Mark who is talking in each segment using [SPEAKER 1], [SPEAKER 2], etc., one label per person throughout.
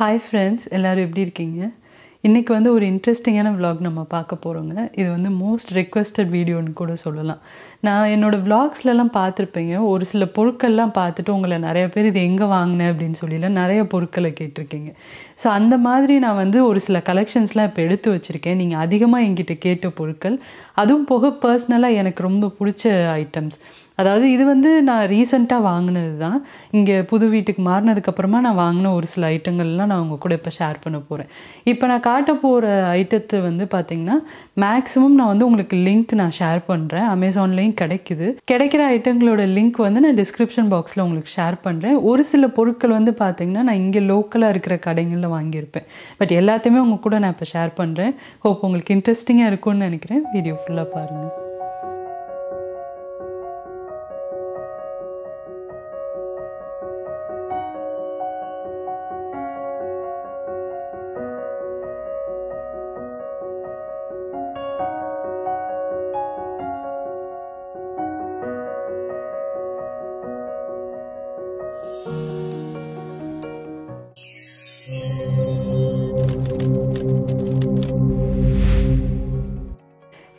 [SPEAKER 1] hi friends எல்லோரும் எப்படி இருக்கீங்க இன்றைக்கி வந்து ஒரு இன்ட்ரெஸ்டிங்கான விலாக் நம்ம பார்க்க போகிறோங்க இது வந்து மோஸ்ட் ரெக்வெஸ்டட் வீடியோன்னு கூட சொல்லலாம் நான் என்னோடய விலாக்ஸ்லலாம் பார்த்துருப்பேங்க ஒரு சில பொருட்கள்லாம் பார்த்துட்டு உங்களை நிறைய பேர் இது எங்கே வாங்கினேன் அப்படின்னு சொல்லிலாம் நிறைய பொருட்களை கேட்டிருக்கீங்க ஸோ அந்த மாதிரி நான் வந்து ஒரு சில கலெக்ஷன்ஸ்லாம் இப்போ எடுத்து வச்சுருக்கேன் நீங்கள் அதிகமாக எங்கிட்ட கேட்ட பொருட்கள் அதுவும் போக பர்சனலாக எனக்கு ரொம்ப பிடிச்ச ஐட்டம்ஸ் அதாவது இது வந்து நான் ரீசெண்டாக வாங்கினது தான் இங்கே புது வீட்டுக்கு மாறினதுக்கப்புறமா நான் வாங்கின ஒரு சில ஐட்டங்கள்லாம் நான் உங்கள் கூட இப்போ ஷேர் பண்ண போகிறேன் இப்போ நான் காட்ட போகிற ஐட்டத்தை வந்து பார்த்திங்கன்னா மேக்ஸிமம் நான் வந்து உங்களுக்கு லிங்க் நான் ஷேர் பண்ணுறேன் அமேசான்லேயும் கிடைக்குது கிடைக்கிற ஐட்டங்களோட லிங்க் வந்து நான் டிஸ்கிரிப்ஷன் பாக்ஸில் உங்களுக்கு ஷேர் பண்ணுறேன் ஒரு சில பொருட்கள் வந்து பார்த்திங்கன்னா நான் இங்கே லோக்கலாக இருக்கிற கடைகளில் வாங்கியிருப்பேன் பட் எல்லாத்தையுமே உங்கள் கூட நான் இப்போ ஷேர் பண்ணுறேன் ஹோப் உங்களுக்கு இன்ட்ரெஸ்டிங்காக இருக்கும்னு நினைக்கிறேன் வீடியோ ஃபுல்லாக பாருங்கள்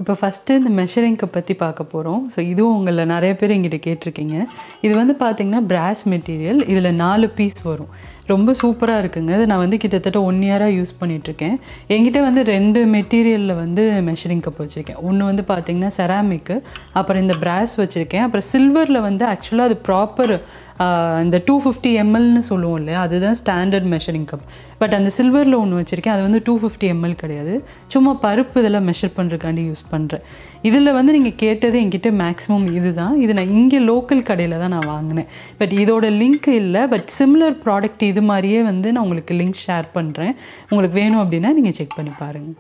[SPEAKER 1] இப்போ ஃபஸ்ட்டு இந்த மெஷரிங் கப் பற்றி பார்க்க போகிறோம் ஸோ இதுவும் உங்களை நிறைய பேர் எங்கிட்ட கேட்டிருக்கீங்க இது வந்து பார்த்திங்கன்னா பிராஸ் மெட்டீரியல் இதில் நாலு பீஸ் வரும் ரொம்ப சூப்பராக இருக்குங்க இது நான் வந்து கிட்டத்தட்ட ஒன் இயராக யூஸ் பண்ணிகிட்ருக்கேன் என்கிட்ட வந்து ரெண்டு மெட்டீரியலில் வந்து மெஷரிங் கப் வச்சுருக்கேன் ஒன்று வந்து பார்த்திங்கன்னா செராமிக்கு அப்புறம் இந்த பிராஸ் வச்சுருக்கேன் அப்புறம் சில்வரில் வந்து ஆக்சுவலாக அது ப்ராப்பர் இந்த டூ ஃபிஃப்டி எம்எல்னு சொல்லுவோம் இல்லையா அதுதான் ஸ்டாண்டர்ட் மெஷரிங் கப் பட் அந்த சில்வரில் ஒன்று வச்சுருக்கேன் அது வந்து டூ ஃபிஃப்டி எம்எல் கிடையாது சும்மா பருப்பு இதெல்லாம் மெஷர் பண்ணுறதுக்காண்டி யூஸ் பண்ணுறேன் இதில் வந்து நீங்கள் கேட்டது என்கிட்ட மேக்ஸிமம் இது தான் இது நான் இங்கே லோக்கல் கடையில் தான் நான் வாங்கினேன் பட் இதோட லிங்க் இல்லை பட் சிம்லர் ப்ராடக்ட் இது இது மாதிரியே வந்து நான் உங்களுக்கு லிங்க் ஷேர் பண்ணுறேன் உங்களுக்கு வேணும் அப்படின்னா நீங்கள் செக் பண்ணி பாருங்கள்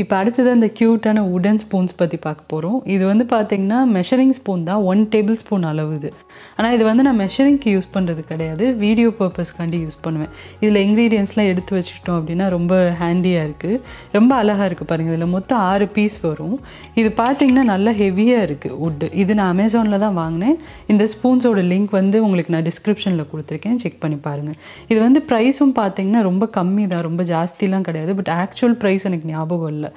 [SPEAKER 1] இப்போ அடுத்தது அந்த க்யூட்டான உடன் ஸ்பூன்ஸ் பற்றி பார்க்க போகிறோம் இது வந்து பார்த்திங்கன்னா மெஷரிங் ஸ்பூன் தான் ஒன் டேபிள் ஸ்பூன் அளவு இது ஆனால் இது வந்து நான் மெஷரிங்க்கு யூஸ் பண்ணுறது கிடையாது வீடியோ பர்பஸ்க்காண்டி யூஸ் பண்ணுவேன் இதில் இன்க்ரீடியன்ஸ்லாம் எடுத்து வச்சுட்டோம் அப்படின்னா ரொம்ப ஹேண்டியாக இருக்குது ரொம்ப அழகாக இருக்குது பாருங்கள் இதில் மொத்தம் ஆறு பீஸ் வரும் இது பார்த்திங்கன்னா நல்லா ஹெவியாக இருக்குது உட்டு இது நான் அமேசானில் தான் வாங்கினேன் இந்த ஸ்பூன்ஸோட லிங்க் வந்து உங்களுக்கு நான் டிஸ்கிரிப்ஷனில் கொடுத்துருக்கேன் செக் பண்ணி பாருங்கள் இது வந்து ப்ரைஸும் பார்த்திங்கன்னா ரொம்ப கம்மி தான் ரொம்ப ஜாஸ்திலாம் கிடையாது பட் ஆக்சுவல் ப்ரைஸ் எனக்கு ஞாபகம் இல்லை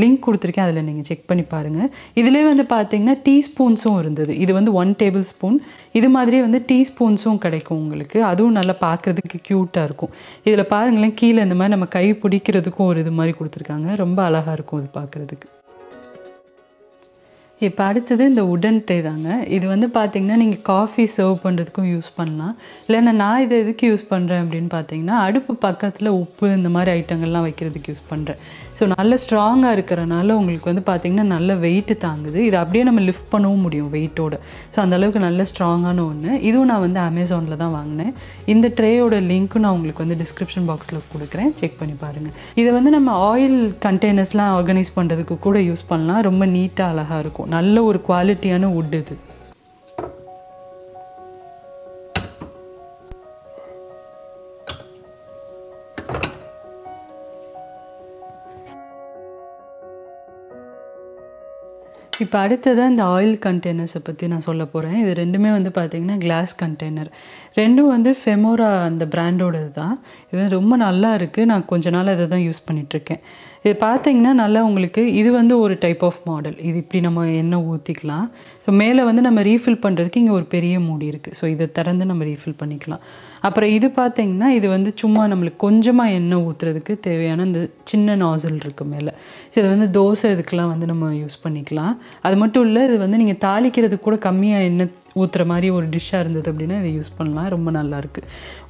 [SPEAKER 1] லிங்க் கொடுத்துருக்கேன் அதில் நீங்கள் செக் பண்ணி பாருங்கள் இதிலே வந்து பார்த்தீங்கன்னா டீஸ்பூன்ஸும் இருந்தது இது வந்து ஒன் டேபிள் ஸ்பூன் இது மாதிரி வந்து டீஸ்பூன்ஸும் கிடைக்கும் உங்களுக்கு அதுவும் நல்லா பார்க்குறதுக்கு க்யூட்டாக இருக்கும் இதில் பாருங்களேன் கீழே இந்த மாதிரி நம்ம கை பிடிக்கிறதுக்கும் ஒரு இது மாதிரி கொடுத்துருக்காங்க ரொம்ப அழகாக இருக்கும் இது பார்க்குறதுக்கு இப்போ அடுத்தது இந்த உடன் டே தாங்க இது வந்து பார்த்திங்கன்னா நீங்கள் காஃபி சர்வ் பண்ணுறதுக்கும் யூஸ் பண்ணலாம் இல்லைன்னா நான் இதை எதுக்கு யூஸ் பண்ணுறேன் அப்படின்னு பார்த்தீங்கன்னா அடுப்பு பக்கத்தில் உப்பு இந்த மாதிரி ஐட்டங்கள்லாம் வைக்கிறதுக்கு யூஸ் பண்ணுறேன் ஸோ நல்ல ஸ்ட்ராங்காக இருக்கிறனால உங்களுக்கு வந்து பார்த்திங்கன்னா நல்ல வெயிட்டு தாங்குது இது அப்படியே நம்ம லிஃப்ட் பண்ணவும் முடியும் வெயிட்டோட ஸோ அந்தளவுக்கு நல்ல ஸ்ட்ராங்கான ஒன்று இதுவும் நான் வந்து அமேசானில் தான் வாங்கினேன் இந்த ட்ரேயோட லிங்க்கும் நான் உங்களுக்கு வந்து டிஸ்கிரிப்ஷன் பாக்ஸில் கொடுக்குறேன் செக் பண்ணி பாருங்கள் இதை வந்து நம்ம ஆயில் கண்டெய்னர்ஸ்லாம் ஆர்கனைஸ் பண்ணுறதுக்கு கூட யூஸ் பண்ணலாம் ரொம்ப நீட்டாக அழகாக இருக்கும் நல்ல ஒரு குவாலிட்டியான உட் இது இப்போ அடுத்ததாக இந்த ஆயில் கண்டெய்னர்ஸை பற்றி நான் சொல்ல போகிறேன் இது ரெண்டுமே வந்து பார்த்திங்கன்னா கிளாஸ் கண்டெய்னர் ரெண்டும் வந்து ஃபெமோரா அந்த பிராண்டோடது தான் இது ரொம்ப நல்லா இருக்குது நான் கொஞ்ச நாள் அதை தான் யூஸ் பண்ணிகிட்ருக்கேன் இது பார்த்தீங்கன்னா நல்லா உங்களுக்கு இது வந்து ஒரு டைப் ஆஃப் மாடல் இது இப்படி நம்ம எண்ணெய் ஊற்றிக்கலாம் ஸோ மேலே வந்து நம்ம ரீஃபில் பண்ணுறதுக்கு இங்கே ஒரு பெரிய மூடி இருக்குது ஸோ இதை திறந்து நம்ம ரீஃபில் பண்ணிக்கலாம் அப்புறம் இது பார்த்திங்கன்னா இது வந்து சும்மா நம்மளுக்கு கொஞ்சமாக எண்ணெய் ஊற்றுறதுக்கு தேவையான இந்த சின்ன நாசல் இருக்கு மேலே ஸோ இது வந்து தோசை இதுக்கெலாம் வந்து நம்ம யூஸ் பண்ணிக்கலாம் அது மட்டும் இல்லை இது வந்து நீங்கள் தாளிக்கிறதுக்கு கூட கம்மியாக எண்ணெய் ஊற்றுற மாதிரி ஒரு டிஷ்ஷாக இருந்தது அப்படின்னா இதை யூஸ் பண்ணலாம் ரொம்ப நல்லாயிருக்கு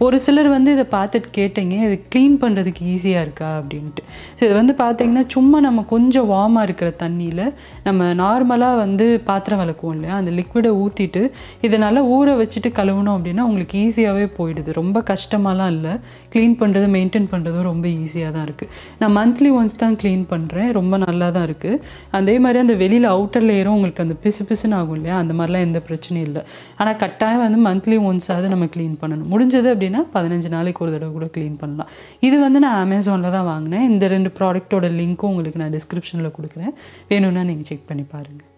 [SPEAKER 1] ஒரு சிலர் வந்து இதை பார்த்துட்டு கேட்டீங்க இது க்ளீன் பண்ணுறதுக்கு ஈஸியாக இருக்கா அப்படின்ட்டு ஸோ இது வந்து பார்த்திங்கன்னா சும்மா நம்ம கொஞ்சம் வார்மாக இருக்கிற தண்ணியில் நம்ம நார்மலாக வந்து பாத்திரம் விளக்குவோம் இல்லையா அந்த லிக்விடை ஊற்றிட்டு இதை நல்லா ஊற வச்சுட்டு கழுவுனோம் அப்படின்னா உங்களுக்கு ஈஸியாகவே போயிடுது ரொம்ப கஷ்டமாலாம் இல்லை க்ளீன் பண்ணுறது மெயின்டைன் பண்ணுறதும் ரொம்ப ஈஸியாக தான் இருக்குது நான் மந்த்லி ஒன்ஸ் தான் க்ளீன் பண்ணுறேன் ரொம்ப நல்லா தான் இருக்குது அதே மாதிரி அந்த வெளியில் அவுட்டர் லேயரும் உங்களுக்கு அந்த பிசு பிசுன்னு ஆகும் இல்லையா அந்த மாதிரிலாம் எந்த பிரச்சனையும் இல்லை இல்லை ஆனால் கட்டாயம் வந்து மந்த்லி ஒன்ஸாவது நம்ம க்ளீன் பண்ணணும் முடிஞ்சது அப்படின்னா பதினஞ்சு நாளைக்கு ஒரு தடவை கூட க்ளீன் பண்ணலாம் இது வந்து நான் அமேசானில் தான் வாங்கினேன் இந்த ரெண்டு ப்ராடக்ட்டோட லிங்க்கும் உங்களுக்கு நான் டிஸ்கிரிப்ஷனில் கொடுக்குறேன் வேணும்னா நீங்கள் செக் பண்ணி பாருங்கள்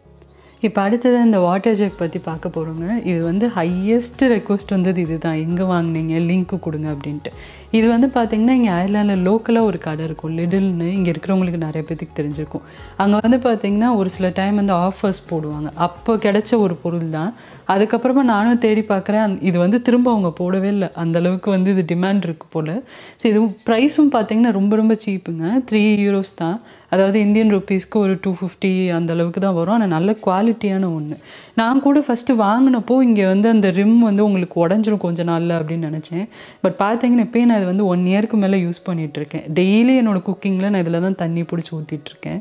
[SPEAKER 1] இப்போ அடுத்தது இந்த வாட்டர் ஜெக் பற்றி பார்க்க போகிறோங்க இது வந்து ஹையஸ்ட் ரெக்வஸ்ட் வந்தது இது தான் எங்கே வாங்கினீங்க லிங்க்கு கொடுங்க அப்படின்ட்டு இது வந்து பார்த்திங்கன்னா இங்கே அயர்லாண்டில் லோக்கலாக ஒரு கடை இருக்கும் லிடில்னு இங்கே இருக்கிறவங்களுக்கு நிறைய பேத்துக்கு தெரிஞ்சிருக்கும் அங்கே வந்து பார்த்திங்கன்னா ஒரு சில டைம் வந்து ஆஃபர்ஸ் போடுவாங்க அப்போ கிடைச்ச ஒரு பொருள் தான் அதுக்கப்புறமா நானும் தேடி பார்க்குறேன் இது வந்து திரும்ப அவங்க போடவே இல்லை அந்தளவுக்கு வந்து இது டிமாண்ட் இருக்குது போல் ஸோ இது ப்ரைஸும் பார்த்தீங்கன்னா ரொம்ப ரொம்ப சீப்புங்க த்ரீ யூரோஸ் தான் அதாவது இந்தியன் ருப்பீஸ்க்கு ஒரு டூ ஃபிஃப்டி அந்தளவுக்கு தான் வரும் ஆனால் நல்ல குவாலிட்டியான ஒன்று நான் கூட ஃபஸ்ட்டு வாங்கினப்போ இங்கே வந்து அந்த ரிம் வந்து உங்களுக்கு உடஞ்சிரும் கொஞ்ச நாளில் அப்படின்னு நினச்சேன் பட் பார்த்தீங்கன்னா இப்போயே நான் இது வந்து ஒன் இயருக்கு மேலே யூஸ் பண்ணிகிட்ருக்கேன் டெய்லி என்னோடய குக்கிங்கில் நான் இதில் தான் தண்ணி பிடிச்சி ஊற்றிட்டுருக்கேன்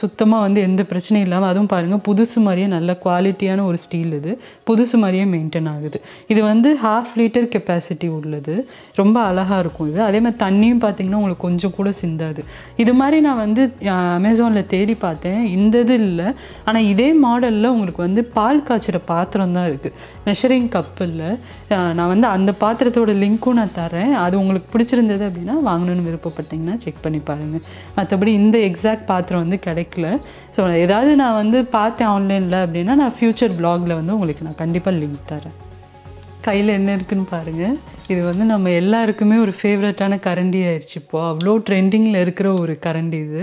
[SPEAKER 1] சுத்தமாக வந்து எந்த பிரச்சனையும் இல்லாமல் அதுவும் பாருங்கள் புதுசு மாதிரியே நல்ல குவாலிட்டியான ஒரு ஸ்டீல் இது புதுசு மாதிரியே மெயின்டைன் ஆகுது இது வந்து ஹாஃப் லிட்டர் கெப்பாசிட்டி உள்ளது ரொம்ப அழகாக இருக்கும் இது அதே மாதிரி தண்ணியும் பார்த்திங்கன்னா உங்களுக்கு கொஞ்சம் கூட சிந்தாது இது மாதிரி நான் வந்து அமேசானில் தேடி பார்த்தேன் இந்த இது இல்லை ஆனால் இதே மாடலில் உங்களுக்கு வந்து பால் காய்ச்சிற பாத்திரம் தான் இருக்குது மெஷரிங் கப் இல்லை நான் வந்து அந்த பாத்திரத்தோட லிங்க்கும் நான் தரேன் அது உங்களுக்கு பிடிச்சிருந்தது அப்படின்னா வாங்கணும்னு விருப்பப்பட்டிங்கன்னா செக் பண்ணி பாருங்கள் மற்றபடி இந்த எக்ஸாக்ட் பாத்திரம் பாத்திரம் வந்து கிடைக்கல ஸோ ஏதாவது நான் வந்து பார்த்தேன் ஆன்லைனில் அப்படின்னா நான் ஃப்யூச்சர் பிளாகில் வந்து உங்களுக்கு நான் கண்டிப்பாக லிங்க் தரேன் கையில் என்ன இருக்குன்னு பாருங்கள் இது வந்து நம்ம எல்லாருக்குமே ஒரு ஃபேவரட்டான கரண்டி ஆயிடுச்சு இப்போது அவ்வளோ ட்ரெண்டிங்கில் இருக்கிற ஒரு கரண்டி இது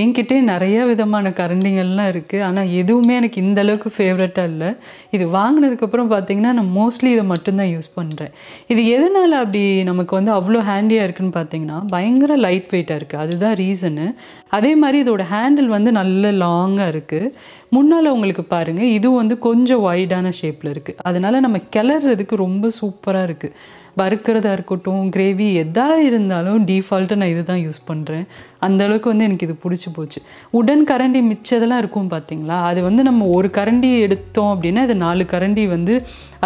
[SPEAKER 1] என்கிட்டே நிறைய விதமான கரண்டிங்கள்லாம் இருக்குது ஆனால் எதுவுமே எனக்கு இந்த அளவுக்கு ஃபேவரட்டாக இல்லை இது வாங்கினதுக்கப்புறம் பார்த்திங்கன்னா நான் மோஸ்ட்லி இதை மட்டும்தான் யூஸ் பண்ணுறேன் இது எதனால் அப்படி நமக்கு வந்து அவ்வளோ ஹேண்டியாக இருக்குதுன்னு பார்த்தீங்கன்னா பயங்கர லைட் வெயிட்டாக இருக்குது அதுதான் ரீசனு அதே மாதிரி இதோட ஹேண்டில் வந்து நல்ல லாங்காக இருக்குது முன்னால் உங்களுக்கு பாருங்கள் இது வந்து கொஞ்சம் ஒய்டான ஷேப்பில் இருக்குது அதனால் நம்ம கிளறதுக்கு ரொம்ப சூப்பராக இருக்குது வறுக்கிறதா இருக்கட்டும் கிரேவி எதாக இருந்தாலும் டீஃபால்ட்டாக நான் இது தான் யூஸ் பண்ணுறேன் அந்தளவுக்கு வந்து எனக்கு இது பிடிச்சி போச்சு உடன் கரண்டி மிச்சதெல்லாம் இருக்கும் பார்த்தீங்களா அது வந்து நம்ம ஒரு கரண்டி எடுத்தோம் அப்படின்னா அது நாலு கரண்டி வந்து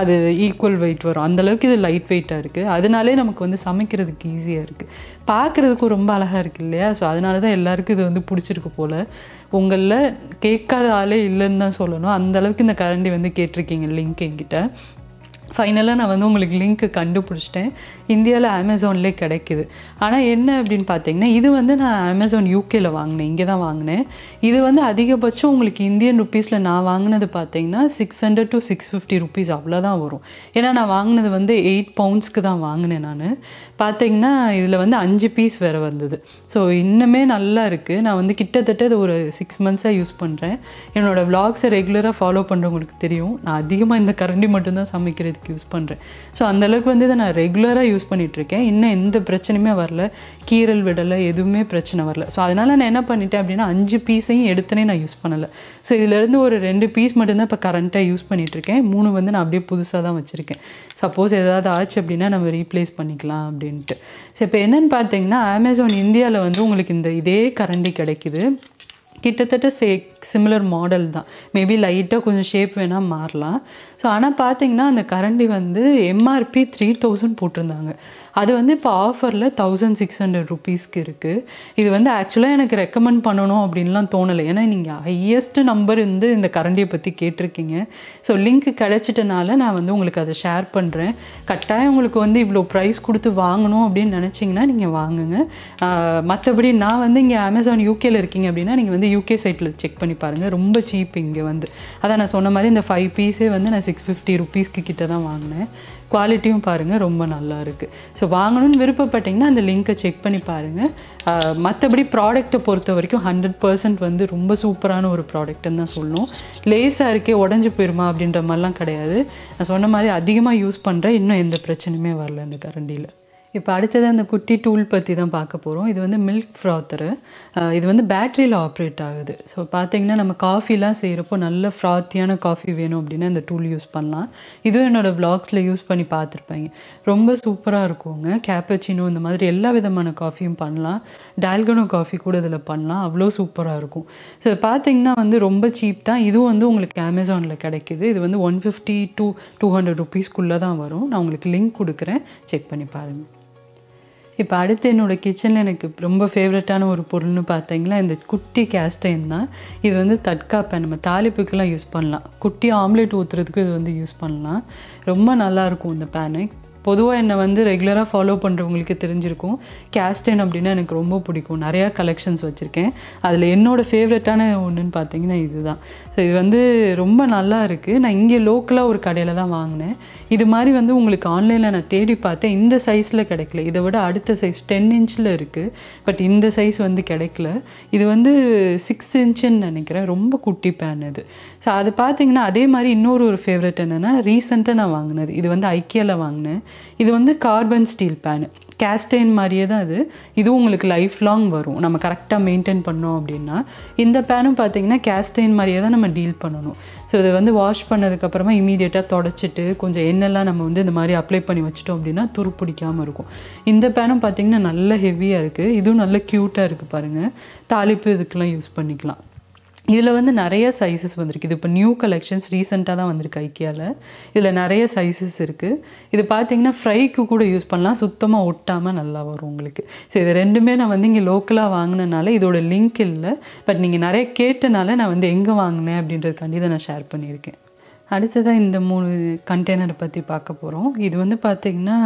[SPEAKER 1] அது ஈக்குவல் வெயிட் வரும் அந்தளவுக்கு இது லைட் வெயிட்டாக இருக்குது அதனாலே நமக்கு வந்து சமைக்கிறதுக்கு ஈஸியாக இருக்குது பார்க்குறதுக்கும் ரொம்ப அழகாக இருக்குது இல்லையா ஸோ அதனால தான் எல்லாருக்கும் இது வந்து பிடிச்சிருக்கு போல் உங்களில் கேட்காத ஆளே இல்லைன்னு தான் சொல்லணும் அந்தளவுக்கு இந்த கரண்டி வந்து கேட்டிருக்கீங்க லிங்க் என்கிட்ட ஃபைனலாக நான் வந்து உங்களுக்கு லிங்க்கு கண்டுபிடிச்சிட்டேன் இந்தியாவில் அமேசான்லேயே கிடைக்குது ஆனால் என்ன அப்படின்னு பார்த்தீங்கன்னா இது வந்து நான் அமேசான் யூகேயில் வாங்கினேன் இங்கே தான் வாங்கினேன் இது வந்து அதிகபட்சம் உங்களுக்கு இந்தியன் ருப்பீஸில் நான் வாங்கினது பார்த்தீங்கன்னா six hundred to six fifty rupees அவ்வளோதான் வரும் ஏன்னா நான் வாங்கினது வந்து எயிட் பவுண்ட்ஸ்க்கு தான் வாங்கினேன் நான் பார்த்தீங்கன்னா இதில் வந்து அஞ்சு பீஸ் வேறு வந்தது ஸோ இன்னுமே நல்லா இருக்குது நான் வந்து கிட்டத்தட்ட இது ஒரு சிக்ஸ் மந்த்ஸாக யூஸ் பண்ணுறேன் என்னோடய விளாக்ஸை ரெகுலராக ஃபாலோ பண்ணுறவங்களுக்கு தெரியும் நான் அதிகமாக இந்த கரண்டி மட்டும்தான் சமைக்கிறது இதுக்கு யூஸ் பண்ணுறேன் ஸோ அந்தளவுக்கு வந்து இதை நான் ரெகுலராக யூஸ் பண்ணிகிட்ருக்கேன் இன்னும் எந்த பிரச்சனையுமே வரல கீரல் விடலை எதுவுமே பிரச்சனை வரல ஸோ அதனால் நான் என்ன பண்ணிட்டேன் அப்படின்னா அஞ்சு பீஸையும் எடுத்துனே நான் யூஸ் பண்ணலை ஸோ இதிலேருந்து ஒரு ரெண்டு பீஸ் மட்டும்தான் இப்போ கரண்ட்டாக யூஸ் பண்ணிகிட்ருக்கேன் மூணு வந்து நான் அப்படியே புதுசாக தான் வச்சுருக்கேன் சப்போஸ் ஏதாவது ஆச்சு அப்படின்னா நம்ம ரீப்ளேஸ் பண்ணிக்கலாம் அப்படின்ட்டு ஸோ இப்போ என்னென்னு பார்த்தீங்கன்னா அமேசான் இந்தியாவில் வந்து உங்களுக்கு இந்த இதே கரண்டி கிடைக்கிது கிட்டத்தட்ட சே சிமிலர் மாடல் தான் மேபி லைட்டாக கொஞ்சம் ஷேப் வேணால் மாறலாம் ஸோ ஆனால் பார்த்தீங்கன்னா அந்த கரண்டி வந்து எம்ஆர்பி த்ரீ தௌசண்ட் போட்டிருந்தாங்க அது வந்து இப்போ ஆஃபரில் தௌசண்ட் சிக்ஸ் ஹண்ட்ரட் ருபீஸ்க்கு இருக்குது இது வந்து ஆக்சுவலாக எனக்கு ரெக்கமெண்ட் பண்ணணும் அப்படின்லாம் தோணலை ஏன்னா நீங்கள் ஹையஸ்ட் நம்பர் வந்து இந்த கரண்டியை பற்றி கேட்டிருக்கீங்க ஸோ லிங்க் கிடச்சிட்டனால நான் வந்து உங்களுக்கு அதை ஷேர் பண்ணுறேன் கட்டாயம் உங்களுக்கு வந்து இவ்வளோ ப்ரைஸ் கொடுத்து வாங்கணும் அப்படின்னு நினச்சிங்கன்னா நீங்கள் வாங்குங்க மற்றபடி நான் வந்து இங்கே அமேசான் யூகேயில் இருக்கீங்க அப்படின்னா நீங்கள் வந்து யூகே சைட்டில் செக் பண்ணி பாருங்கள் ரொம்ப சீப் இங்கே வந்து அதான் நான் சொன்ன மாதிரி இந்த ஃபைவ் பீஸே வந்து நான் சிக்ஸ் ஃபிஃப்டி ருபீஸ்க்கு கிட்ட தான் வாங்கினேன் குவாலிட்டியும் பாருங்கள் ரொம்ப நல்லா இருக்குது ஸோ வாங்கணும்னு விருப்பப்பட்டிங்கன்னா அந்த லிங்க்கை செக் பண்ணி பாருங்கள் மற்றபடி ப்ராடக்ட்டை பொறுத்த வரைக்கும் ஹண்ட்ரட் பர்சன்ட் வந்து ரொம்ப சூப்பரான ஒரு ப்ராடக்ட்டுன்னு தான் சொல்லணும் லேஸாக இருக்கே உடஞ்சி போயிருமா அப்படின்ற மாதிரிலாம் கிடையாது நான் சொன்ன மாதிரி அதிகமாக யூஸ் பண்ணுறேன் இன்னும் எந்த பிரச்சனையுமே வரல இந்த கரண்டியில் இப்போ அடுத்தது அந்த குட்டி டூல் பற்றி தான் பார்க்க போகிறோம் இது வந்து மில்க் ஃப்ராத்தரு இது வந்து பேட்ரியில் ஆப்ரேட் ஆகுது ஸோ பார்த்தீங்கன்னா நம்ம காஃபிலாம் செய்கிறப்போ நல்ல ஃப்ராத்தியான காஃபி வேணும் அப்படின்னா இந்த டூல் யூஸ் பண்ணலாம் இதுவும் என்னோடய வ்ளாக்ஸில் யூஸ் பண்ணி பார்த்துருப்பேங்க ரொம்ப சூப்பராக இருக்குங்க கேப்பச்சினோ இந்த மாதிரி எல்லா விதமான காஃபியும் பண்ணலாம் டால்கனோ காஃபி கூட இதில் பண்ணலாம் அவ்வளோ சூப்பராக இருக்கும் ஸோ பார்த்தீங்கன்னா வந்து ரொம்ப சீப் தான் இதுவும் வந்து உங்களுக்கு அமேசானில் கிடைக்கிது இது வந்து one fifty to two hundred ருபீஸ்க்குள்ளே தான் வரும் நான் உங்களுக்கு லிங்க் கொடுக்குறேன் செக் பண்ணி பாருங்கள் இப்போ அடுத்து என்னோடய கிச்சனில் எனக்கு ரொம்ப ஃபேவரட்டான ஒரு பொருள்னு பார்த்தீங்களா இந்த குட்டி கேஸ்டைன் தான் இது வந்து தட்காப்பை நம்ம தாலிப்புக்கெல்லாம் யூஸ் பண்ணலாம் குட்டி ஆம்லேட் ஊற்றுறதுக்கு இது வந்து யூஸ் பண்ணலாம் ரொம்ப நல்லாயிருக்கும் இந்த பேனு பொதுவாக என்னை வந்து ரெகுலராக ஃபாலோ பண்ணுறவங்களுக்கு தெரிஞ்சிருக்கும் கேஸ்டன் அப்படின்னா எனக்கு ரொம்ப பிடிக்கும் நிறையா கலெக்ஷன்ஸ் வச்சுருக்கேன் அதில் என்னோடய ஃபேவரட்டான ஒன்றுன்னு பார்த்தீங்கன்னா இதுதான் ஸோ இது வந்து ரொம்ப நல்லா இருக்குது நான் இங்கே லோக்கலாக ஒரு கடையில் தான் வாங்கினேன் இது மாதிரி வந்து உங்களுக்கு ஆன்லைனில் நான் தேடி பார்த்தேன் இந்த சைஸில் கிடைக்கல இதை விட அடுத்த சைஸ் டென் இன்ச்சில் இருக்குது பட் இந்த சைஸ் வந்து கிடைக்கல இது வந்து சிக்ஸ் இன்ச்சுன்னு நினைக்கிறேன் ரொம்ப குட்டி பேன் இது ஸோ அது பார்த்தீங்கன்னா அதே மாதிரி இன்னொரு ஒரு ஃபேவரட் என்னென்னா ரீசெண்டாக நான் வாங்கினது இது வந்து ஐக்கியாவில் வாங்கினேன் இது வந்து கார்பன் ஸ்டீல் பேனு கேஸ்டைன் மாதிரியே தான் அது இதுவும் உங்களுக்கு லைஃப் லாங் வரும் நம்ம கரெக்டாக மெயின்டைன் பண்ணோம் அப்படின்னா இந்த பேனும் பார்த்தீங்கன்னா கேஸ்டைன் மாதிரியே தான் நம்ம டீல் பண்ணணும் ஸோ இதை வந்து வாஷ் பண்ணதுக்கப்புறமா இமீடியட்டாக தொடச்சிட்டு கொஞ்சம் எண்ணெய்லாம் நம்ம வந்து இந்த மாதிரி அப்ளை பண்ணி வச்சுட்டோம் அப்படின்னா துரு பிடிக்காமல் இருக்கும் இந்த பேனும் பார்த்திங்கன்னா நல்ல ஹெவியாக இருக்குது இதுவும் நல்ல க்யூட்டாக இருக்குது பாருங்கள் தாளிப்பு இதுக்கெல்லாம் யூஸ் பண்ணிக்கலாம் இதில் வந்து நிறைய சைஸஸ் வந்திருக்கு இது இப்போ நியூ கலெக்ஷன்ஸ் ரீசெண்டாக தான் வந்திருக்கு ஐக்கியாவில் இதில் நிறைய சைஸஸ் இருக்குது இது பார்த்தீங்கன்னா ஃப்ரைக்கு கூட யூஸ் பண்ணலாம் சுத்தமாக ஒட்டாமல் நல்லா வரும் உங்களுக்கு ஸோ இது ரெண்டுமே நான் வந்து இங்கே லோக்கலாக வாங்கினனால இதோட லிங்க் இல்லை பட் நீங்கள் நிறைய கேட்டனால நான் வந்து எங்கே வாங்கினேன் அப்படின்றதுக்காண்டி இதை நான் ஷேர் பண்ணியிருக்கேன் அடுத்ததாக இந்த மூணு கண்டெய்னரை பற்றி பார்க்க போகிறோம் இது வந்து பார்த்திங்கன்னா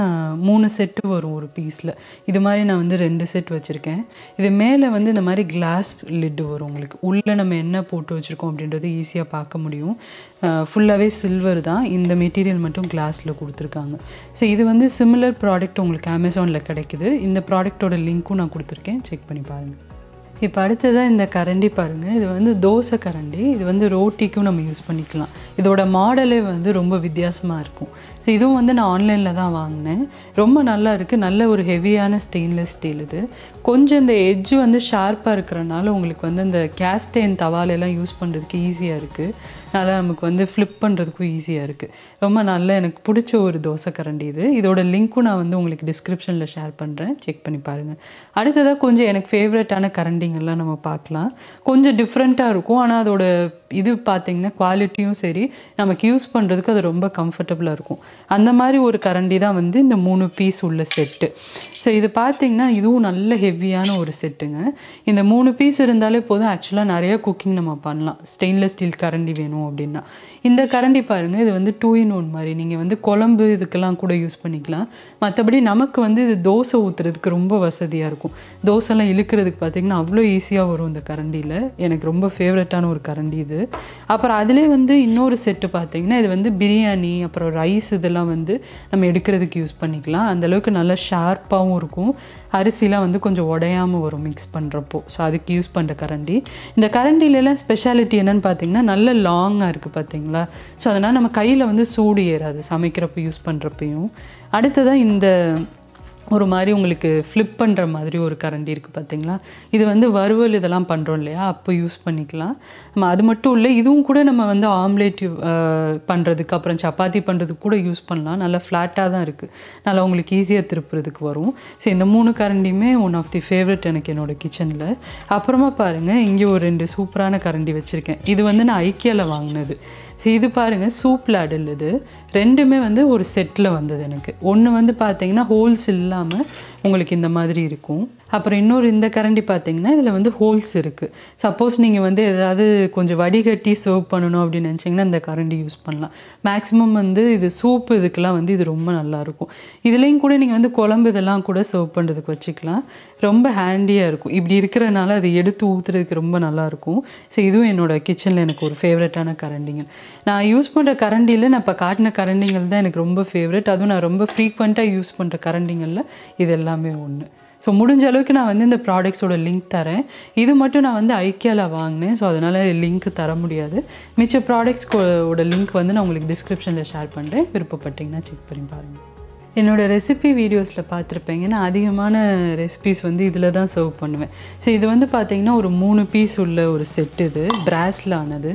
[SPEAKER 1] மூணு செட்டு வரும் ஒரு பீஸில் இது மாதிரி நான் வந்து ரெண்டு செட் வச்சுருக்கேன் இது மேலே வந்து இந்த மாதிரி கிளாஸ் லிட்டு வரும் உங்களுக்கு உள்ளே நம்ம என்ன போட்டு வச்சுருக்கோம் அப்படின்றது ஈஸியாக பார்க்க முடியும் ஃபுல்லாகவே சில்வர் தான் இந்த மெட்டீரியல் மட்டும் கிளாஸில் கொடுத்துருக்காங்க ஸோ இது வந்து சிமிலர் ப்ராடக்ட் உங்களுக்கு அமேசானில் கிடைக்குது இந்த ப்ராடக்டோட லிங்க்கும் நான் கொடுத்துருக்கேன் செக் பண்ணி பாருங்கள் இப்போ அடுத்ததாக இந்த கரண்டி பாருங்கள் இது வந்து தோசை கரண்டி இது வந்து ரோட்டிக்கும் நம்ம யூஸ் பண்ணிக்கலாம் இதோட மாடலே வந்து ரொம்ப வித்தியாசமாக இருக்கும் ஸோ இதுவும் வந்து நான் ஆன்லைனில் தான் வாங்கினேன் ரொம்ப நல்லா இருக்குது நல்ல ஒரு ஹெவியான ஸ்டெயின்லெஸ் ஸ்டீல் இது கொஞ்சம் இந்த எஜ்ஜு வந்து ஷார்ப்பாக இருக்கிறனால உங்களுக்கு வந்து இந்த கேஸ்டைன் தவாலெல்லாம் யூஸ் பண்ணுறதுக்கு ஈஸியாக இருக்குது அதனால் நமக்கு வந்து ஃப்ளிப் பண்ணுறதுக்கும் ஈஸியாக இருக்குது ரொம்ப நல்ல எனக்கு பிடிச்ச ஒரு தோசை கரண்டி இது இதோட லிங்க்கும் நான் வந்து உங்களுக்கு டிஸ்கிரிப்ஷனில் ஷேர் பண்ணுறேன் செக் பண்ணி பாருங்கள் அடுத்ததாக கொஞ்சம் எனக்கு ஃபேவரட்டான கரண்டிங்கெல்லாம் நம்ம பார்க்கலாம் கொஞ்சம் டிஃப்ரெண்ட்டாக இருக்கும் ஆனால் அதோட இது பார்த்திங்கன்னா குவாலிட்டியும் சரி நமக்கு யூஸ் பண்ணுறதுக்கு அது ரொம்ப கம்ஃபர்டபுளாக இருக்கும் அந்த மாதிரி ஒரு கரண்டி தான் வந்து இந்த மூணு பீஸ் உள்ள செட்டு ஸோ இது பார்த்திங்கன்னா இதுவும் நல்ல ஹெவியான ஒரு செட்டுங்க இந்த மூணு பீஸ் இருந்தாலே போதும் ஆக்சுவலாக நிறையா குக்கிங் நம்ம பண்ணலாம் ஸ்டெயின்லெஸ் ஸ்டீல் கரண்டி வேணும் அப்படின்னா இந்த கரண்டி பாருங்கள் இது வந்து டூ இன் ஒன் மாதிரி நீங்கள் வந்து குழம்பு இதுக்கெல்லாம் கூட யூஸ் பண்ணிக்கலாம் மற்றபடி நமக்கு வந்து இது தோசை ஊற்றுறதுக்கு ரொம்ப வசதியாக இருக்கும் தோசைலாம் இழுக்கிறதுக்கு பார்த்திங்கன்னா அவ்வளோ ஈஸியாக வரும் இந்த கரண்டியில் எனக்கு ரொம்ப ஃபேவரட்டான ஒரு கரண்டி இது அப்புறம் அதிலே வந்து இன்னொரு செட்டு பார்த்தீங்கன்னா இது வந்து பிரியாணி அப்புறம் ரைஸ் இதெல்லாம் வந்து நம்ம எடுக்கிறதுக்கு யூஸ் பண்ணிக்கலாம் அந்தளவுக்கு நல்லா ஷார்ப்பாகவும் இருக்கும் அரிசிலாம் வந்து கொஞ்சம் உடையாமல் வரும் மிக்ஸ் பண்ணுறப்போ ஸோ அதுக்கு யூஸ் பண்ணுற கரண்டி இந்த கரண்டிலலாம் ஸ்பெஷாலிட்டி என்னென்னு பார்த்தீங்கன்னா நல்ல லாங்காக இருக்குது பார்த்தீங்களா ஸோ அதனால் நம்ம கையில் வந்து சூடு ஏறாது சமைக்கிறப்போ யூஸ் பண்ணுறப்பையும் அடுத்ததான் இந்த ஒரு மாதிரி உங்களுக்கு ஃப்ளிப் பண்ணுற மாதிரி ஒரு கரண்டி இருக்குது பார்த்தீங்களா இது வந்து வறுவல் இதெல்லாம் பண்ணுறோம் இல்லையா அப்போ யூஸ் பண்ணிக்கலாம் நம்ம அது மட்டும் இல்லை இதுவும் கூட நம்ம வந்து ஆம்லேட் பண்ணுறதுக்கு அப்புறம் சப்பாத்தி பண்ணுறதுக்கு கூட யூஸ் பண்ணலாம் நல்லா ஃப்ளாட்டாக தான் இருக்குது நல்லா உங்களுக்கு ஈஸியாக திருப்புறதுக்கு வரும் ஸோ இந்த மூணு கரண்டியுமே ஒன் ஆஃப் தி ஃபேவரட் எனக்கு என்னோடய கிச்சனில் அப்புறமா பாருங்கள் இங்கே ஒரு ரெண்டு சூப்பரான கரண்டி வச்சுருக்கேன் இது வந்து நான் ஐக்கியாவில் வாங்கினது இது பாருங்கள் சூப் லாடல் இது ரெண்டுமே வந்து ஒரு செட்டில் வந்தது எனக்கு ஒன்று வந்து பார்த்தீங்கன்னா ஹோல்ஸ் இல்லாமல் உங்களுக்கு இந்த மாதிரி இருக்கும் அப்புறம் இன்னொரு இந்த கரண்டி பார்த்திங்கன்னா இதில் வந்து ஹோல்ஸ் இருக்குது சப்போஸ் நீங்கள் வந்து எதாவது கொஞ்சம் வடிகட்டி சர்வ் பண்ணணும் அப்படின்னு நினச்சிங்கன்னா இந்த கரண்டி யூஸ் பண்ணலாம் மேக்ஸிமம் வந்து இது சூப் இதுக்கெலாம் வந்து இது ரொம்ப நல்லாயிருக்கும் இதுலேயும் கூட நீங்கள் வந்து குழம்பு இதெல்லாம் கூட சர்வ் பண்ணுறதுக்கு வச்சுக்கலாம் ரொம்ப ஹேண்டியாக இருக்கும் இப்படி இருக்கிறனால அதை எடுத்து ஊற்றுறதுக்கு ரொம்ப நல்லாயிருக்கும் ஸோ இதுவும் என்னோடய கிச்சனில் எனக்கு ஒரு ஃபேவரட்டான கரண்டிங்கள் நான் யூஸ் பண்ணுற கரண்டியில் நான் இப்போ காட்டின கரண்டிங்கள் தான் எனக்கு ரொம்ப ஃபேவரட் அதுவும் நான் ரொம்ப ஃப்ரீக்வெண்ட்டாக யூஸ் பண்ணுற கரண்டிங்களில் இது எல்லாமே ஒன்று ஸோ முடிஞ்ச அளவுக்கு நான் வந்து இந்த ப்ராடக்ட்ஸோட லிங்க் தரேன் இது மட்டும் நான் வந்து ஐக்கியாவில் வாங்கினேன் ஸோ அதனால் லிங்க் தர முடியாது மிச்ச ப்ராடக்ட்ஸ்கோட லிங்க் வந்து நான் உங்களுக்கு டிஸ்கிரிப்ஷனில் ஷேர் பண்ணுறேன் விருப்பப்பட்டிங்கன்னா செக் பண்ணி பாருங்கள் என்னோடய ரெசிபி வீடியோஸில் பார்த்துருப்பேங்க நான் அதிகமான ரெசிபிஸ் வந்து இதில் தான் சர்வ் பண்ணுவேன் ஸோ இது வந்து பார்த்திங்கன்னா ஒரு மூணு பீஸ் உள்ள ஒரு செட்டு இது பிராஸில் ஆனது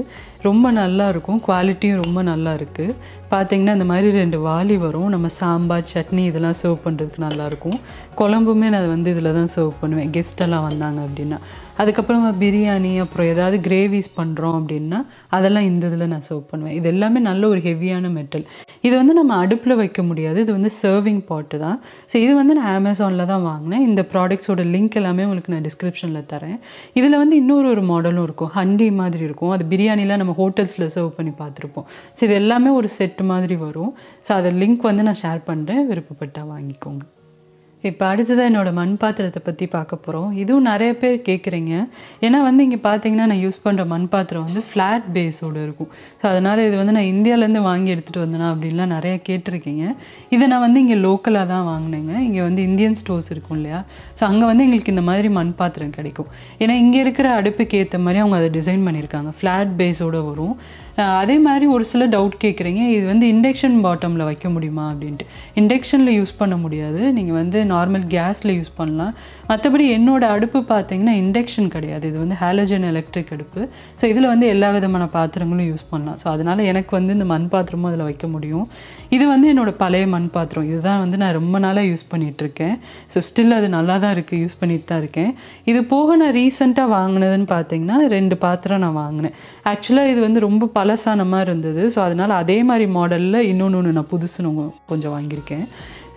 [SPEAKER 1] ரொம்ப நல்லா இருக்கும் குவாலிட்டியும் ரொம்ப நல்லா இருக்குது பார்த்திங்கன்னா இந்த மாதிரி ரெண்டு வாலி வரும் நம்ம சாம்பார் சட்னி இதெல்லாம் சர்வ் பண்ணுறதுக்கு நல்லாயிருக்கும் குழம்புமே நான் வந்து இதில் தான் சர்வ் பண்ணுவேன் கெஸ்டெல்லாம் வந்தாங்க அப்படின்னா அதுக்கப்புறமா பிரியாணி அப்புறம் ஏதாவது கிரேவிஸ் பண்ணுறோம் அப்படின்னா அதெல்லாம் இந்த இதில் நான் சர்வ் பண்ணுவேன் இது எல்லாமே நல்ல ஒரு ஹெவியான மெட்டல் இது வந்து நம்ம அடுப்பில் வைக்க முடியாது இது வந்து சர்விங் பாட்டு தான் ஸோ இது வந்து நான் அமேசானில் தான் வாங்கினேன் இந்த ப்ராடக்ட்ஸோட லிங்க் எல்லாமே உங்களுக்கு நான் டிஸ்கிரிப்ஷனில் தரேன் இதில் வந்து இன்னொரு ஒரு மாடலும் இருக்கும் ஹண்டி மாதிரி இருக்கும் அது பிரியாணிலாம் நம்ம ஹோட்டல்ஸில் சர்வ் பண்ணி பார்த்துருப்போம் ஸோ இது எல்லாமே ஒரு செட் மாதிரி வரும் ஸோ அதை லிங்க் வந்து நான் ஷேர் பண்ணுறேன் விருப்பப்பட்டால் வாங்கிக்கோங்க இப்போ அடுத்ததாக என்னோடய மண் பாத்திரத்தை பற்றி பார்க்க போகிறோம் இதுவும் நிறைய பேர் கேட்குறீங்க ஏன்னா வந்து இங்கே பார்த்தீங்கன்னா நான் யூஸ் பண்ணுற மண் பாத்திரம் வந்து ஃப்ளாட் பேஸோடு இருக்கும் ஸோ அதனால் இது வந்து நான் இந்தியாவிலேருந்து வாங்கி எடுத்துகிட்டு வந்தேனா அப்படின்லாம் நிறைய கேட்டிருக்கீங்க இதை நான் வந்து இங்கே லோக்கலாக தான் வாங்கினேங்க இங்கே வந்து இந்தியன் ஸ்டோர்ஸ் இருக்கும் இல்லையா ஸோ அங்கே வந்து எங்களுக்கு இந்த மாதிரி மண் பாத்திரம் கிடைக்கும் ஏன்னா இங்கே இருக்கிற அடுப்புக்கு ஏற்ற மாதிரி அவங்க அதை டிசைன் பண்ணியிருக்காங்க ஃப்ளாட் பேஸோடு வரும் அதே மாதிரி ஒரு சில டவுட் கேட்குறீங்க இது வந்து இண்டக்ஷன் பாட்டமில் வைக்க முடியுமா அப்படின்ட்டு இண்டக்ஷனில் யூஸ் பண்ண முடியாது நீங்கள் வந்து நார்மல் கேஸில் யூஸ் பண்ணலாம் மற்றபடி என்னோடய அடுப்பு பார்த்தீங்கன்னா இண்டக்ஷன் கிடையாது இது வந்து ஹாலோஜன் எலக்ட்ரிக் அடுப்பு ஸோ இதில் வந்து எல்லா விதமான பாத்திரங்களும் யூஸ் பண்ணலாம் ஸோ அதனால் எனக்கு வந்து இந்த மண் பாத்திரமும் அதில் வைக்க முடியும் இது வந்து என்னோடய பழைய மண் பாத்திரம் இதுதான் வந்து நான் ரொம்ப நாளாக யூஸ் பண்ணிகிட்ருக்கேன் ஸோ ஸ்டில் அது நல்லா தான் இருக்குது யூஸ் பண்ணிட்டு தான் இருக்கேன் இது போக நான் ரீசெண்டாக வாங்கினதுன்னு பார்த்தீங்கன்னா ரெண்டு பாத்திரம் நான் வாங்கினேன் ஆக்சுவலாக இது வந்து ரொம்ப பழசானமாக இருந்தது ஸோ அதனால் அதே மாதிரி மாடலில் இன்னொன்று ஒன்று நான் புதுசுன்னு கொஞ்சம் வாங்கியிருக்கேன்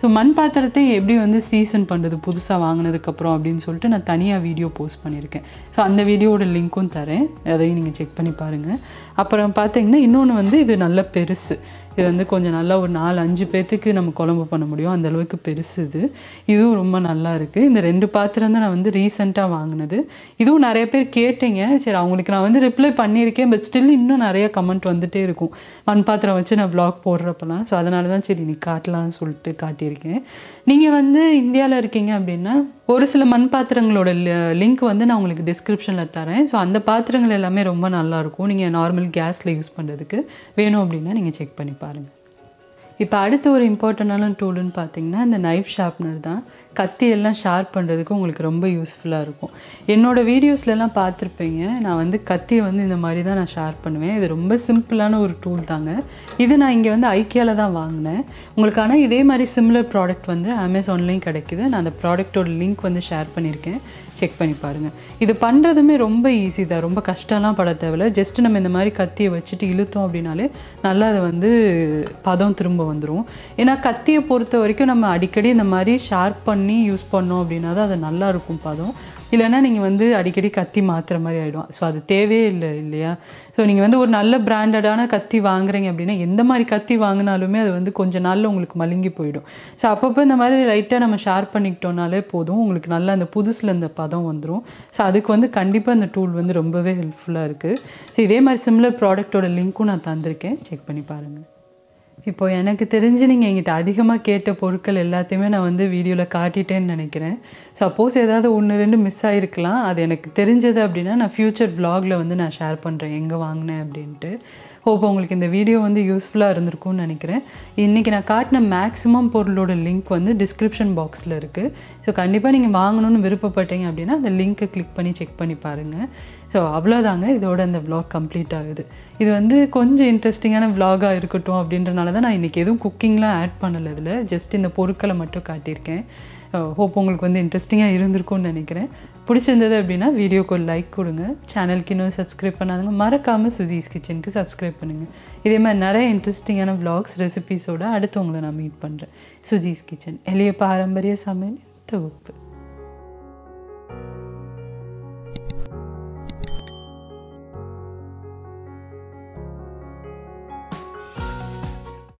[SPEAKER 1] ஸோ மண் பாத்திரத்தை எப்படி வந்து சீசன் பண்ணுறது புதுசாக வாங்கினதுக்கப்புறம் அப்படின்னு சொல்லிட்டு நான் தனியாக வீடியோ போஸ்ட் பண்ணியிருக்கேன் ஸோ அந்த வீடியோட லிங்க்கும் தரேன் அதையும் நீங்கள் செக் பண்ணி பாருங்கள் அப்புறம் பார்த்தீங்கன்னா இன்னொன்று வந்து இது நல்ல பெருசு இது வந்து கொஞ்சம் நல்லா ஒரு நாலு அஞ்சு பேர்த்துக்கு நம்ம குழம்பு பண்ண முடியும் அந்தளவுக்கு பெருசு இது இதுவும் ரொம்ப நல்லா இருக்குது இந்த ரெண்டு பாத்திரம் தான் நான் வந்து ரீசெண்டாக வாங்கினது இதுவும் நிறைய பேர் கேட்டீங்க சரி அவங்களுக்கு நான் வந்து ரிப்ளை பண்ணியிருக்கேன் பட் ஸ்டில் இன்னும் நிறைய கமெண்ட் வந்துகிட்டே இருக்கும் மண் பாத்திரம் வச்சு நான் ப்ளாக் போடுறப்பெல்லாம் ஸோ அதனால தான் சரி நீ காட்டலாம்னு சொல்லிட்டு காட்டியிருக்கேன் நீங்கள் வந்து இந்தியாவில் இருக்கீங்க அப்படின்னா ஒரு சில மண் பாத்திரங்களோட லிங்க் வந்து நான் உங்களுக்கு டிஸ்கிரிப்ஷனில் தரேன் ஸோ அந்த பாத்திரங்கள் எல்லாமே ரொம்ப நல்லாயிருக்கும் நீங்கள் நார்மல் கேஸில் யூஸ் பண்ணுறதுக்கு வேணும் அப்படின்னா நீங்கள் செக் பண்ணி பாருங்கள் இப்போ அடுத்த ஒரு இம்பார்ட்டண்டான டூலுன்னு பார்த்தீங்கன்னா இந்த நைஃப் ஷார்ப்னர் தான் கத்தியெல்லாம் ஷார்ப் பண்ணுறதுக்கு உங்களுக்கு ரொம்ப யூஸ்ஃபுல்லாக இருக்கும் என்னோடய வீடியோஸ்லலாம் பார்த்துருப்பீங்க நான் வந்து கத்தியை வந்து இந்த மாதிரி தான் நான் ஷேர் பண்ணுவேன் இது ரொம்ப சிம்பிளான ஒரு டூல் தாங்க இது நான் இங்கே வந்து ஐக்கியாவில் தான் வாங்கினேன் உங்களுக்கு ஆனால் இதே மாதிரி சிம்லர் ப்ராடக்ட் வந்து அமேசான்லேயும் கிடைக்குது நான் அந்த ப்ராடக்ட்டோட லிங்க் வந்து ஷேர் பண்ணியிருக்கேன் செக் பண்ணி பாருங்கள் இது பண்ணுறதுமே ரொம்ப ஈஸி தான் ரொம்ப கஷ்டம்லாம் பட தேவையில்ல ஜஸ்ட் நம்ம இந்த மாதிரி கத்தியை வச்சுட்டு இழுத்தோம் அப்படின்னாலே நல்லா அது வந்து பதம் திரும்ப வந்துடும் ஏன்னா கத்தியை பொறுத்த வரைக்கும் நம்ம அடிக்கடி இந்த மாதிரி ஷார்ப் பண்ண பண்ணி யூஸ் பண்ணோம் அப்படின்னா தான் அது நல்லாயிருக்கும் பதம் இல்லைன்னா நீங்கள் வந்து அடிக்கடி கத்தி மாற்றுற மாதிரி ஆகிடும் ஸோ அது தேவையே இல்லை இல்லையா ஸோ நீங்கள் வந்து ஒரு நல்ல பிராண்டடான கத்தி வாங்குறீங்க அப்படின்னா எந்த மாதிரி கத்தி வாங்கினாலுமே அது வந்து கொஞ்சம் நாளில் உங்களுக்கு மலுங்கி போயிடும் ஸோ அப்பப்போ இந்த மாதிரி லைட்டாக நம்ம ஷேர் பண்ணிக்கிட்டோம்னாலே போதும் உங்களுக்கு நல்லா அந்த புதுசில் அந்த பதம் வந்துடும் ஸோ அதுக்கு வந்து கண்டிப்பாக அந்த டூல் வந்து ரொம்பவே ஹெல்ப்ஃபுல்லாக இருக்குது ஸோ இதே மாதிரி சிம்லர் ப்ராடக்ட்டோட லிங்க்கும் நான் தந்திருக்கேன் செக் பண்ணி பாருங்கள் இப்போ எனக்கு தெரிஞ்சு நீங்கள் எங்கிட்ட அதிகமாக கேட்ட பொருட்கள் எல்லாத்தையுமே நான் வந்து வீடியோவில் காட்டிட்டேன்னு நினைக்கிறேன் சப்போஸ் ஏதாவது ஒன்று ரெண்டு மிஸ் ஆகிருக்கலாம் அது எனக்கு தெரிஞ்சது அப்படின்னா நான் ஃப்யூச்சர் ப்ளாகில் வந்து நான் ஷேர் பண்ணுறேன் எங்கே வாங்கினேன் அப்படின்ட்டு ஹோப் உங்களுக்கு இந்த வீடியோ வந்து யூஸ்ஃபுல்லாக இருந்திருக்கும்னு நினைக்கிறேன் இன்றைக்கி நான் காட்டின மேக்ஸிமம் பொருளோட லிங்க் வந்து டிஸ்கிரிப்ஷன் பாக்ஸில் இருக்குது ஸோ கண்டிப்பாக நீங்கள் வாங்கணும்னு விருப்பப்பட்டீங்க அப்படின்னா அந்த லிங்க்கை கிளிக் பண்ணி செக் பண்ணி பாருங்கள் ஸோ அவ்வளோதாங்க இதோட இந்த விலாக் கம்ப்ளீட் ஆகுது இது வந்து கொஞ்சம் இன்ட்ரெஸ்டிங்கான விலாகாக இருக்கட்டும் அப்படின்றனால தான் நான் இன்றைக்கி எதுவும் குக்கிங்லாம் ஆட் பண்ணலை இதில் ஜஸ்ட் இந்த பொருட்களை மட்டும் காட்டியிருக்கேன் ஹோப் உங்களுக்கு வந்து இன்ட்ரெஸ்டிங்காக இருந்திருக்கும்னு நினைக்கிறேன் பிடிச்சிருந்தது அப்படின்னா வீடியோக்கு ஒரு லைக் கொடுங்க சேனலுக்கு இன்னும் சப்ஸ்கிரைப் பண்ணாதுங்க மறக்காமல் சுஜீஸ் கிச்சனுக்கு சப்ஸ்கிரைப் பண்ணுங்கள் இதே மாதிரி நிறைய இன்ட்ரெஸ்டிங்கான விலாக்ஸ் ரெசிபீஸோடு அடுத்தவங்களை நான் மீட் பண்ணுறேன் சுஜீஸ் கிச்சன் எளிய பாரம்பரிய சமையல் தொகுப்பு